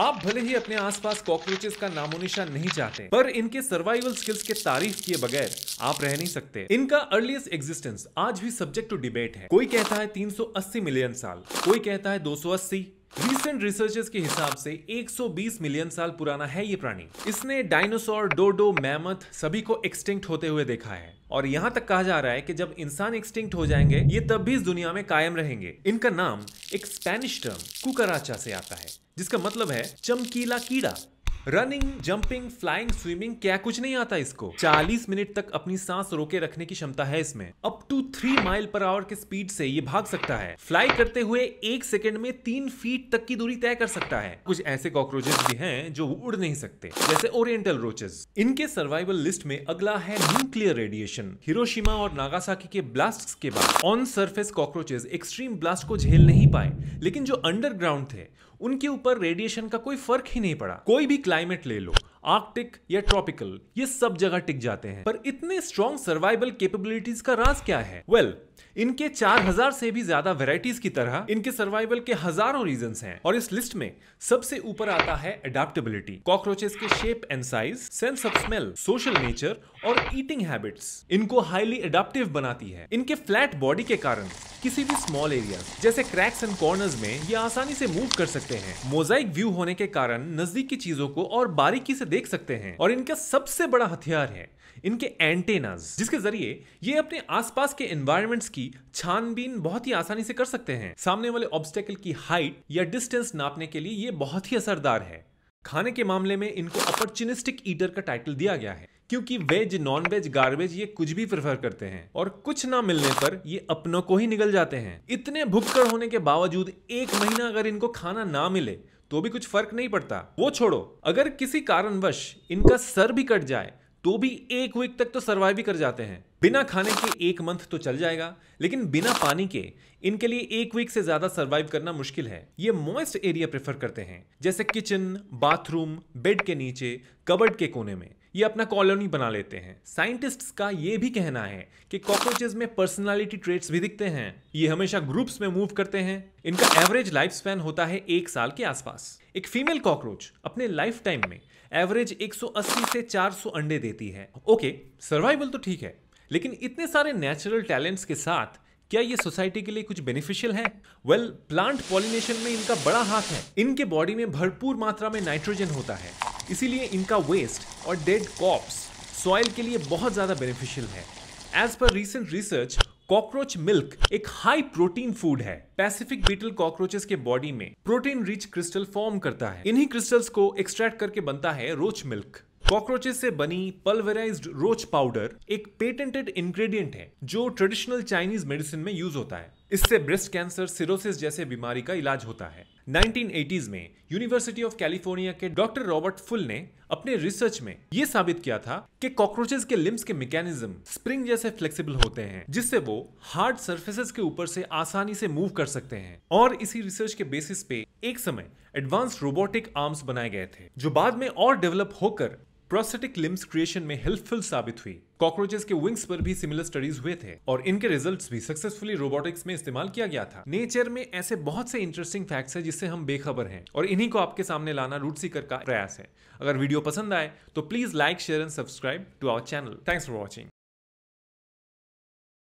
आप भले ही अपने आसपास कॉकरोचेस का नामोनिशा नहीं चाहते पर इनके सर्वाइवल स्किल्स के तारीफ किए बगैर आप रह नहीं सकते इनका अर्लिएस्ट एग्जिस्टेंस आज भी सब्जेक्ट टू डिबेट है कोई कहता है 380 मिलियन साल कोई कहता है 280 रिसेंट रिसर्चेस के हिसाब से 120 मिलियन साल पुराना है ये प्राणी इसने डायनासोर डोडो मैमथ सभी को एक्सटिंक्ट होते हुए देखा है और यहाँ तक कहा जा रहा है कि जब इंसान एक्सटिंक्ट हो जाएंगे ये तब भी इस दुनिया में कायम रहेंगे इनका नाम एक स्पेनिश टर्म कुकराचा से आता है जिसका मतलब है चमकीला कीड़ा रनिंग जंपिंग फ्लाइंग स्विमिंग क्या कुछ नहीं आता इसको 40 मिनट तक अपनी सांस रोके रखने की क्षमता है इसमें up to three mile per hour के स्पीड से ये भाग सकता है फ्लाई करते हुए एक सेकंड में तीन फीट तक की दूरी तय कर सकता है कुछ ऐसे कॉकरोचेस भी हैं जो उड़ नहीं सकते जैसे ओरिएंटल रोचेस इनके सर्वाइवल लिस्ट में अगला है न्यूक्लियर रेडिएशन हिरोशिमा और नागासाकी के ब्लास्ट के बाद on surface cockroaches extreme blast को झेल नहीं पाए लेकिन जो अंडरग्राउंड थे उनके ऊपर रेडिएशन का कोई फर्क ही नहीं पड़ा कोई भी क्लाइमेट ले लो आर्कटिक या ट्रॉपिकल ये सब जगह टिक जाते हैं पर इतने स्ट्रॉन्ग सर्वाइवल केपेबिलिटीज का राज क्या है वेल well, इनके 4000 से भी ज्यादा वेराइटीज की तरह इनके सर्वाइवल के हजारों रीजन हैं और इस लिस्ट में सबसे ऊपर आता है अडेप्टेबिलिटी कॉकरोचेस के shape and size sense of smell social nature और ईटिंग हैबिट्स इनको हाईली एडाप्टिव बनाती है इनके फ्लैट बॉडी के कारण किसी भी स्मॉल एरिया जैसे क्रैक्स एंड कॉर्नर्स में ये आसानी से मूव कर सकते हैं मोजाइक व्यू होने के कारण नजदीक की चीजों को और बारीकी से देख सकते हैं और इनका सबसे बड़ा हथियार है इनके एंटेनाज जिसके जरिए ये अपने आसपास के एनवायरमेंट्स की छानबीन बहुत ही आसानी से कर सकते हैं सामने वाले ऑब्स्टेकल की हाइट या डिस्टेंस नापने के लिए ये बहुत ही असरदार है खाने के मामले में इनको अपॉर्चुनिस्टिक ईटर का टाइटल दिया गया है क्योंकि वेज नॉन वेज गार्बेज ये कुछ भी प्रेफर करते हैं और कुछ ना मिलने पर ये अपनों को ही निकल जाते हैं इतने भुक्कड़ होने के बावजूद एक महीना अगर इनको खाना ना मिले तो भी कुछ फर्क नहीं पड़ता वो छोड़ो अगर किसी कारणवश इनका सर भी कट जाए तो भी एक वीक तक तो सर्वाइव भी कर जाते हैं बिना खाने के एक मंथ तो चल जाएगा लेकिन बिना पानी के इनके लिए एक वीक से ज्यादा सर्वाइव करना मुश्किल है ये मॉइस्ट एरिया प्रेफर करते हैं जैसे किचन बाथरूम बेड के नीचे कबर्ड के कोने में ये अपना कॉलोनी बना लेते हैं साइंटिस्ट्स का ये भी कहना है कि कॉकरोचेज में पर्सनालिटी ट्रेट्स भी दिखते हैं ये हमेशा ग्रुप्स में मूव करते हैं इनका एवरेज लाइफ स्पैन होता है एक साल के आसपास एक फीमेल कॉकरोच अपने लाइफ टाइम में एवरेज 180 से 400 अंडे देती है ओके सर्वाइवल तो ठीक है लेकिन इतने सारे नेचुरल टैलेंट्स के साथ क्या ये सोसाइटी के लिए कुछ बेनिफिशियल है वेल प्लांट पॉलिनेशन में इनका बड़ा हाथ है इनके बॉडी में भरपूर मात्रा में नाइट्रोजन होता है इसीलिए इनका वेस्ट और डेड कॉप्स सॉइल के लिए बहुत ज़्यादा बेनिफिशियल है as per recent research cockroach milk एक हाई प्रोटीन फूड है पैसिफिक बीटल कॉकरोचेस के बॉडी में प्रोटीन रिच क्रिस्टल फॉर्म करता है इन्हीं क्रिस्टल्स को एक्सट्रैक्ट करके बनता है रोच मिल्क कॉकरोचेस से बनी पल्वराइज्ड रोच पाउडर एक पेटेंटेड इंग्रेडिएंट है जो ट्रेडिशनल चाइनीज मेडिसिन में यूज होता है इससे ब्रेस्ट कैंसर सिरोसिस जैसे बीमारी का इलाज होता है 1980s में यूनिवर्सिटी ऑफ कैलिफोर्निया के डॉक्टर रॉबर्ट फुल ने अपने रिसर्च में यह साबित किया था कि कॉकरोचेस के लिम्स के मैकेनिज्म स्प्रिंग जैसे फ्लेक्सिबल होते हैं जिससे वो हार्ड सर्फेसेस के ऊपर से आसानी से मूव कर सकते हैं और इसी रिसर्च के बेसिस पे एक समय एडवांस रोबोटिक आर्म्स बनाए गए थे जो बाद में और डेवलप होकर प्रोस्थेटिक लिम्स क्रिएशन में हेल्पफुल साबित हुई कॉकरोचेस के विंग्स पर भी सिमिलर स्टडीज हुए थे और इनके रिजल्ट्स भी सक्सेसफुली रोबोटिक्स में इस्तेमाल किया गया था नेचर में ऐसे बहुत से इंटरेस्टिंग फैक्ट्स हैं जिससे हम बेखबर हैं और इन्हीं को आपके सामने लाना रूट सीकर का प्रयास है अगर वीडियो पसंद आए तो please like share and subscribe to our channel thanks for watching